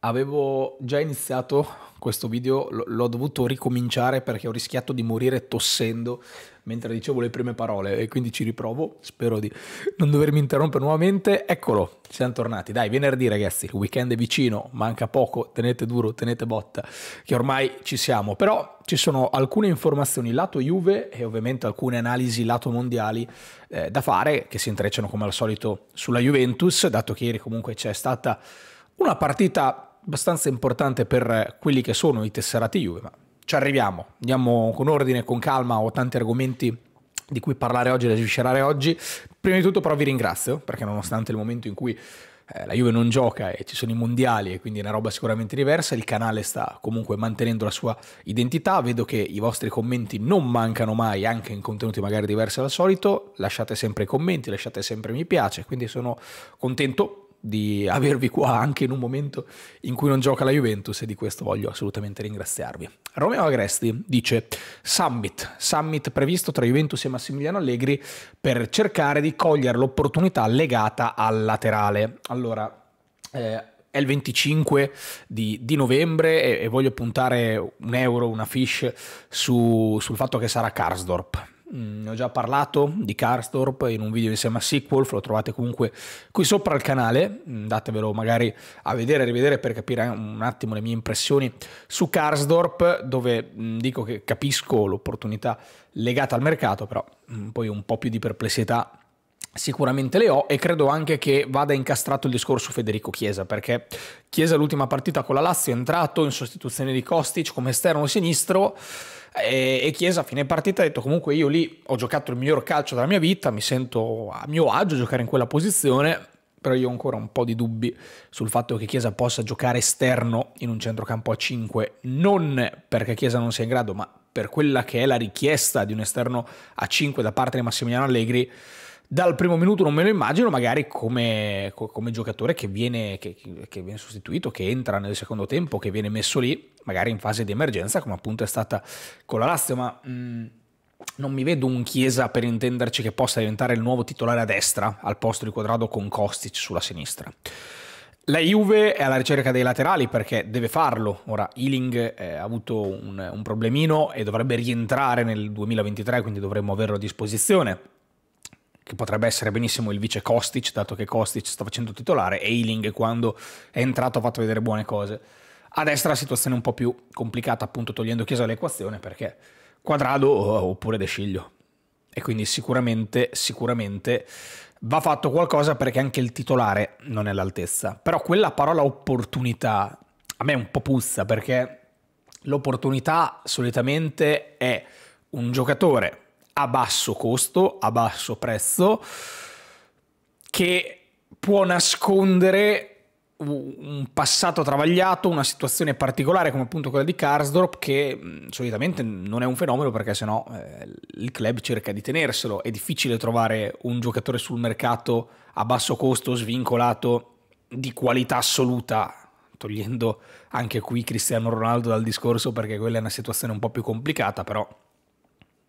avevo già iniziato questo video, l- l'ho dovuto ricominciare perché ho rischiato di morire tossendo mentre dicevo le prime parole e quindi ci riprovo, spero di non dovermi interrompere nuovamente. Eccolo, siamo tornati. Dai, venerdì ragazzi, il weekend è vicino, manca poco, tenete duro, tenete botta, che ormai ci siamo. Però ci sono alcune informazioni lato Juve e ovviamente alcune analisi lato mondiali eh, da fare che si intrecciano come al solito sulla Juventus, dato che ieri comunque c'è stata una partita abbastanza importante per quelli che sono i tesserati Juve, ma ci arriviamo, andiamo con ordine, con calma, ho tanti argomenti di cui parlare oggi, da sviscerare oggi. Prima di tutto però vi ringrazio, perché nonostante il momento in cui eh, la Juve non gioca e ci sono i mondiali e quindi è una roba sicuramente diversa, il canale sta comunque mantenendo la sua identità, vedo che i vostri commenti non mancano mai, anche in contenuti magari diversi dal solito, lasciate sempre i commenti, lasciate sempre mi piace, quindi sono contento di avervi qua anche in un momento in cui non gioca la Juventus e di questo voglio assolutamente ringraziarvi. Romeo Agresti dice Summit, summit previsto tra Juventus e Massimiliano Allegri per cercare di cogliere l'opportunità legata al laterale. Allora, eh, è il 25 di, di novembre e, e, voglio puntare un euro, una fish su, sul fatto che sarà Karsdorp ne mm, ho già parlato di Karstorp in un video insieme a Sequel, lo trovate comunque qui sopra al canale, mm, datevelo magari a vedere e rivedere per capire eh, un attimo le mie impressioni su Karstorp, dove mm, dico che capisco l'opportunità legata al mercato, però poi un po' più di perplessità sicuramente le ho e credo anche che vada incastrato il discorso Federico Chiesa perché Chiesa l'ultima partita con la Lazio è entrato in sostituzione di Kostic come esterno sinistro e, e Chiesa a fine partita ha detto comunque io lì ho giocato il miglior calcio della mia vita, mi sento a mio agio giocare in quella posizione, però io ho ancora un po' di dubbi sul fatto che Chiesa possa giocare esterno in un centrocampo a 5, non perché Chiesa non sia in grado, ma per quella che è la richiesta di un esterno a 5 da parte di Massimiliano Allegri dal primo minuto non me lo immagino, magari come, come giocatore che viene, che, che viene, sostituito, che entra nel secondo tempo, che viene messo lì, magari in fase di emergenza, come appunto è stata con la Lazio, ma mh, mm, non mi vedo un Chiesa, per intenderci, che possa diventare il nuovo titolare a destra, al posto di Quadrado con Kostic sulla sinistra. La Juve è alla ricerca dei laterali perché deve farlo. Ora, Ealing eh, ha avuto un, un problemino e dovrebbe rientrare nel 2023, quindi dovremmo averlo a disposizione che potrebbe essere benissimo il vice Kostic, dato che Kostic sta facendo titolare, e Ealing quando è entrato ha fatto vedere buone cose. A destra la situazione è un po' più complicata, appunto togliendo Chiesa dall'equazione, perché Quadrado oh, oppure De Sciglio. E quindi sicuramente, sicuramente va fatto qualcosa perché anche il titolare non è all'altezza. Però quella parola opportunità a me è un po' puzza perché l'opportunità solitamente è un giocatore a basso costo, a basso prezzo, che può nascondere un passato travagliato, una situazione particolare come appunto quella di Karsdorp che solitamente non è un fenomeno perché sennò eh, il club cerca di tenerselo, è difficile trovare un giocatore sul mercato a basso costo, svincolato, di qualità assoluta, togliendo anche qui Cristiano Ronaldo dal discorso perché quella è una situazione un po' più complicata, però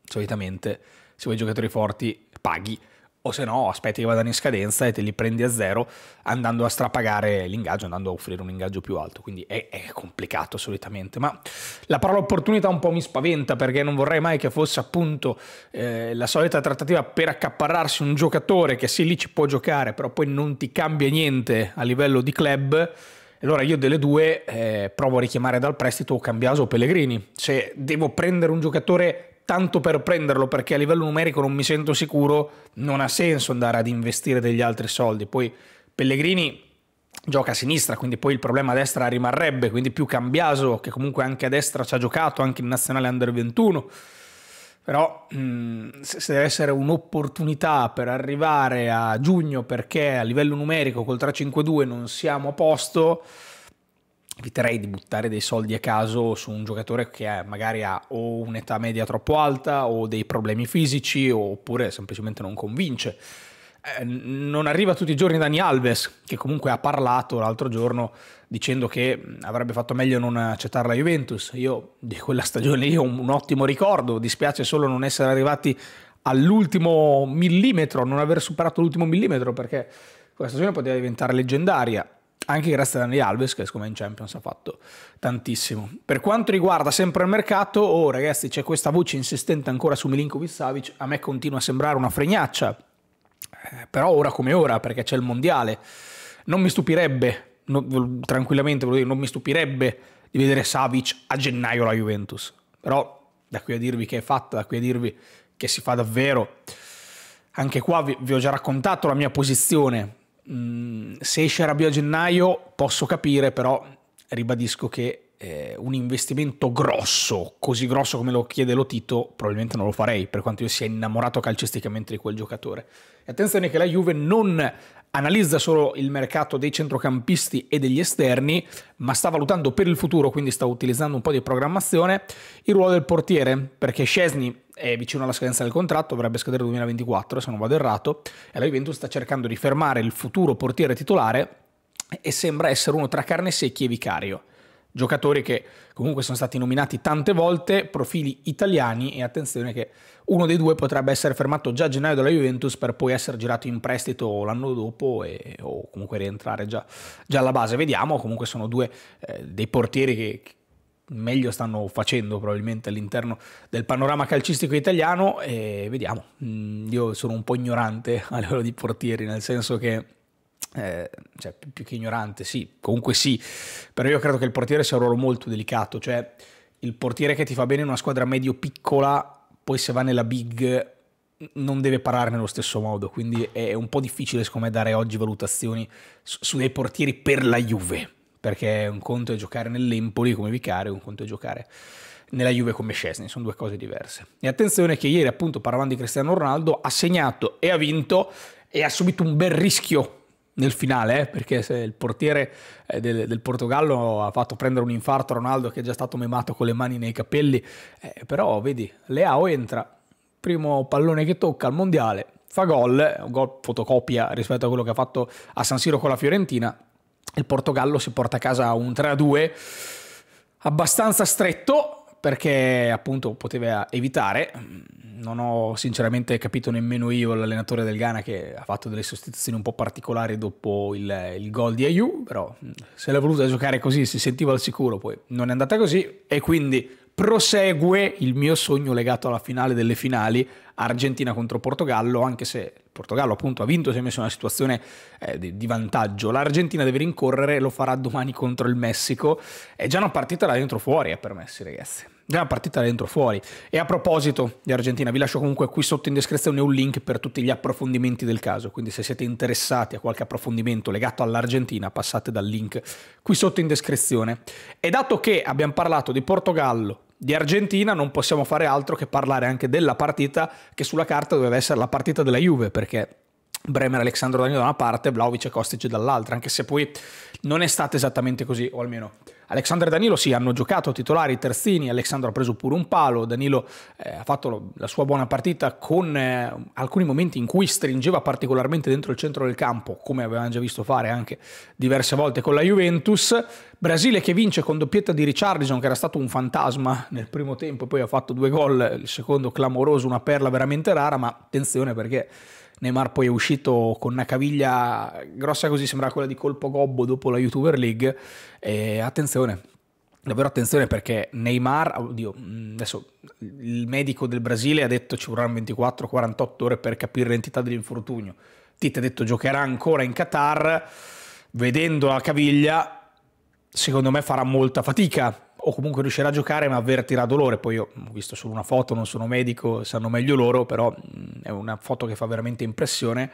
solitamente se vuoi giocatori forti paghi o se no aspetti che vadano in scadenza e te li prendi a zero andando a strapagare l'ingaggio, andando a offrire un ingaggio più alto, quindi è, è, complicato solitamente, ma la parola opportunità un po' mi spaventa perché non vorrei mai che fosse appunto eh, la solita trattativa per accaparrarsi un giocatore che sì lì ci può giocare, però poi non ti cambia niente a livello di club. Allora io delle due eh, provo a richiamare dal prestito Cambiaso o Pellegrini. Se devo prendere un giocatore tanto per prenderlo perché a livello numerico non mi sento sicuro, non ha senso andare ad investire degli altri soldi. Poi Pellegrini gioca a sinistra, quindi poi il problema a destra rimarrebbe, quindi più Cambiaso che comunque anche a destra ci ha giocato, anche in nazionale under 21. Però mh, se deve essere un'opportunità per arrivare a giugno perché a livello numerico col 3-5-2 non siamo a posto, eviterei di buttare dei soldi a caso su un giocatore che eh, magari ha o un'età media troppo alta o dei problemi fisici oppure semplicemente non convince. Eh, non arriva tutti i giorni Dani Alves, che comunque ha parlato l'altro giorno dicendo che avrebbe fatto meglio non accettare la Juventus. Io di quella stagione lì ho un ottimo ricordo, dispiace solo non essere arrivati all'ultimo millimetro, non aver superato l'ultimo millimetro perché quella stagione poteva diventare leggendaria anche grazie a Dani Alves che siccome in Champions ha fatto tantissimo. Per quanto riguarda sempre il mercato, oh ragazzi c'è questa voce insistente ancora su Milinkovic Savic, a me continua a sembrare una fregnaccia, eh, però ora come ora perché c'è il Mondiale, non mi stupirebbe, no, tranquillamente dire, non mi stupirebbe di vedere Savic a gennaio la Juventus, però da qui a dirvi che è fatta, da qui a dirvi che si fa davvero, anche qua vi, vi ho già raccontato la mia posizione Mm, se esce rabbia a gennaio posso capire, però ribadisco che eh, un investimento grosso, così grosso come lo chiede Lotito, probabilmente non lo farei, per quanto io sia innamorato calcisticamente di quel giocatore. E attenzione che la Juve non analizza solo il mercato dei centrocampisti e degli esterni, ma sta valutando per il futuro, quindi sta utilizzando un po' di programmazione, il ruolo del portiere, perché Scesni è vicino alla scadenza del contratto, dovrebbe scadere il 2024 se non vado errato, e la Juventus sta cercando di fermare il futuro portiere titolare e sembra essere uno tra Carnesecchi e Vicario, giocatori che comunque sono stati nominati tante volte, profili italiani e attenzione che uno dei due potrebbe essere fermato già a gennaio dalla Juventus per poi essere girato in prestito l'anno dopo e, o comunque rientrare già, già alla base. Vediamo, comunque sono due eh, dei portieri che, meglio stanno facendo probabilmente all'interno del panorama calcistico italiano e vediamo. Mm, io sono un po' ignorante a livello di portieri, nel senso che eh, cioè, più che ignorante, sì, comunque sì, però io credo che il portiere sia un ruolo molto delicato, cioè il portiere che ti fa bene in una squadra medio piccola, poi se va nella big non deve parare nello stesso modo, quindi è un po' difficile secondo me dare oggi valutazioni su dei portieri per la Juve perché un conto è giocare nell'Empoli come vicario, un conto è giocare nella Juve come Scesni, sono due cose diverse. E attenzione che ieri appunto parlando di Cristiano Ronaldo ha segnato e ha vinto e ha subito un bel rischio nel finale, eh, perché se il portiere eh, del, del, Portogallo ha fatto prendere un infarto a Ronaldo che è già stato memato con le mani nei capelli, eh, però vedi, Leao entra, primo pallone che tocca al mondiale, fa gol, eh, un gol fotocopia rispetto a quello che ha fatto a San Siro con la Fiorentina, il Portogallo si porta a casa un 3-2 abbastanza stretto perché appunto poteva evitare. Non ho sinceramente capito nemmeno io l'allenatore del Ghana che ha fatto delle sostituzioni un po' particolari dopo il, il gol di Ayu, però mm, se l'ha voluta giocare così si sentiva al sicuro, poi non è andata così e quindi prosegue il mio sogno legato alla finale delle finali Argentina contro Portogallo, anche se il Portogallo appunto ha vinto, si è messo in una situazione eh, di, di, vantaggio. L'Argentina deve rincorrere, lo farà domani contro il Messico. È già una partita da dentro fuori, è eh, permessi ragazzi. Già una partita da dentro fuori. E a proposito di Argentina, vi lascio comunque qui sotto in descrizione un link per tutti gli approfondimenti del caso. Quindi se siete interessati a qualche approfondimento legato all'Argentina, passate dal link qui sotto in descrizione. E dato che abbiamo parlato di Portogallo, di Argentina non possiamo fare altro che parlare anche della partita che sulla carta doveva essere la partita della Juve, perché Bremer Alessandro Danilo da una parte, Vlaovic e Kostic dall'altra, anche se poi non è stato esattamente così, o almeno Alessandro e Danilo sì, hanno giocato titolari terzini, Alessandro ha preso pure un palo, Danilo eh, ha fatto la sua buona partita con eh, alcuni momenti in cui stringeva particolarmente dentro il centro del campo, come avevamo già visto fare anche diverse volte con la Juventus, Brasile che vince con doppietta di Richardison, che era stato un fantasma nel primo tempo, e poi ha fatto due gol, il secondo clamoroso, una perla veramente rara, ma attenzione perché Neymar poi è uscito con una caviglia grossa così, sembra quella di colpo gobbo dopo la YouTuber League, e attenzione, davvero attenzione perché Neymar, oddio, mm, adesso il medico del Brasile ha detto ci vorranno 24-48 ore per capire l'entità dell'infortunio. Tite ha detto giocherà ancora in Qatar, vedendo la caviglia secondo me farà molta fatica o comunque riuscirà a giocare ma avvertirà dolore. Poi io ho visto solo una foto, non sono medico, sanno meglio loro, però mm, è una foto che fa veramente impressione.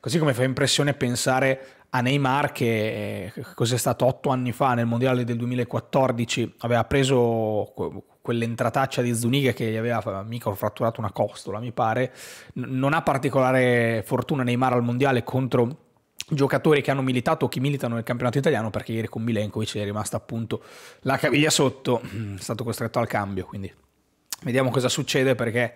Così come fa impressione pensare a Neymar che eh, cos'è stato otto anni fa nel Mondiale del 2014, aveva preso quell'entrataccia di Zuniga che gli aveva mica fratturato una costola, mi pare. non ha particolare fortuna Neymar al Mondiale contro giocatori che hanno militato o che militano nel campionato italiano perché ieri con Milenkovic è rimasta appunto la caviglia sotto, mm, è stato costretto al cambio, quindi vediamo cosa succede perché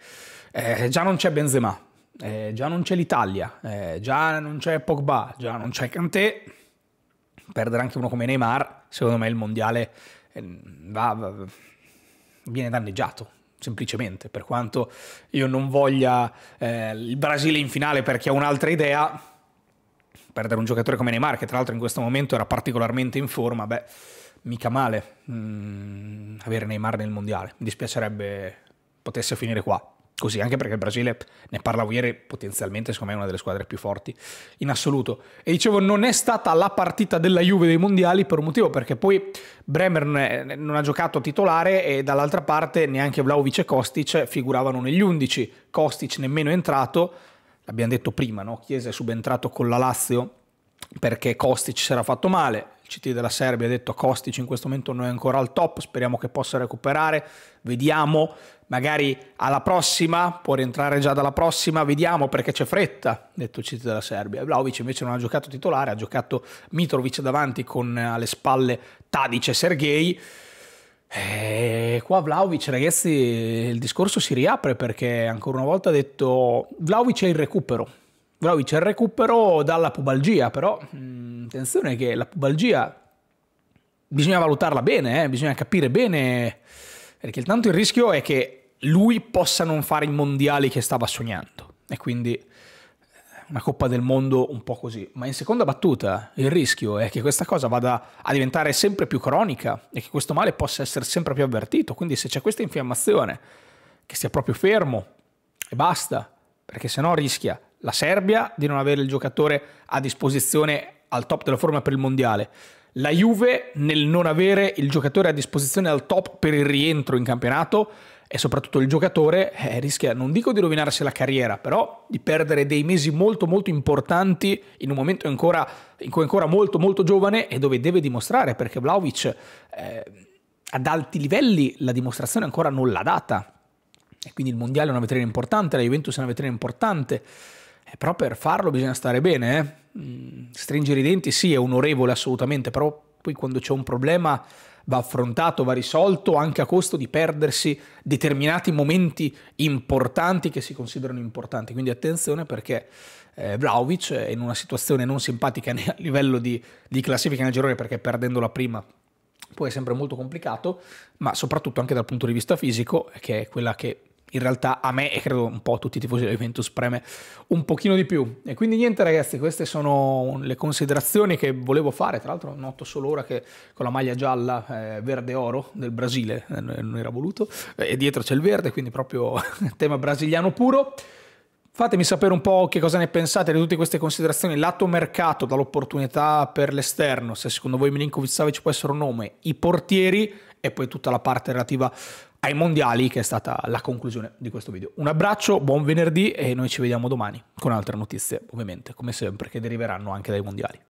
eh, già non c'è Benzema, eh, già non c'è l'Italia, eh, già non c'è Pogba, già non c'è Kanté, perdere anche uno come Neymar, secondo me il mondiale eh, va, va, viene danneggiato, semplicemente, per quanto io non voglia eh, il Brasile in finale perché ho un'altra idea, perdere un giocatore come Neymar, che tra l'altro in questo momento era particolarmente in forma, beh, mica male mm, avere Neymar nel mondiale. Mi dispiacerebbe potesse finire qua. Così, anche perché il Brasile, ne parlavo ieri, potenzialmente secondo me è una delle squadre più forti in assoluto. E dicevo, non è stata la partita della Juve dei mondiali per un motivo, perché poi Bremer non, è, non ha giocato titolare e dall'altra parte neanche Vlaovic e Kostic figuravano negli 11. Kostic nemmeno è entrato, l'abbiamo detto prima, no? Chiesa è subentrato con la Lazio perché Kostic si era fatto male, il CT della Serbia ha detto Kostic in questo momento non è ancora al top, speriamo che possa recuperare, vediamo, magari alla prossima, può rientrare già dalla prossima, vediamo perché c'è fretta, ha detto il CT della Serbia. Vlaovic invece non ha giocato titolare, ha giocato Mitrovic davanti con alle spalle Tadic e Sergei. E eh, qua Vlaovic, ragazzi, il discorso si riapre perché ancora una volta ha detto Vlaovic è il recupero. Vlaovic è il recupero dalla pubalgia, però mh, mm, attenzione che la pubalgia bisogna valutarla bene, eh, bisogna capire bene, perché tanto il rischio è che lui possa non fare i mondiali che stava sognando. E quindi una Coppa del Mondo un po' così, ma in seconda battuta il rischio è che questa cosa vada a diventare sempre più cronica e che questo male possa essere sempre più avvertito, quindi se c'è questa infiammazione che sia proprio fermo e basta, perché sennò rischia la Serbia di non avere il giocatore a disposizione al top della forma per il mondiale, la Juve nel non avere il giocatore a disposizione al top per il rientro in campionato e soprattutto il giocatore eh, rischia, non dico di rovinarsi la carriera, però di perdere dei mesi molto molto importanti in un momento ancora, in cui è ancora molto molto giovane e dove deve dimostrare, perché Vlaovic eh, ad alti livelli la dimostrazione ancora non l'ha data. E quindi il Mondiale è una vetrina importante, la Juventus è una vetrina importante, eh, però per farlo bisogna stare bene. Eh. Mm, stringere i denti sì è onorevole assolutamente, però poi quando c'è un problema va affrontato, va risolto anche a costo di perdersi determinati momenti importanti che si considerano importanti. Quindi attenzione perché eh, Vlaovic è in una situazione non simpatica né a livello di, di classifica nel girone perché perdendo la prima poi è sempre molto complicato, ma soprattutto anche dal punto di vista fisico, che è quella che in realtà a me e credo un po' a tutti i tifosi della Juventus preme un pochino di più. E quindi niente ragazzi, queste sono le considerazioni che volevo fare, tra l'altro noto solo ora che con la maglia gialla eh, verde-oro del Brasile, eh, non era voluto, eh, e dietro c'è il verde, quindi proprio tema brasiliano puro. Fatemi sapere un po' che cosa ne pensate di tutte queste considerazioni, lato mercato, dall'opportunità per l'esterno, se secondo voi Milinkovic-Savic può essere un nome, i portieri e poi tutta la parte relativa ai mondiali, che è stata la conclusione di questo video. Un abbraccio, buon venerdì e noi ci vediamo domani con altre notizie, ovviamente, come sempre, che deriveranno anche dai mondiali.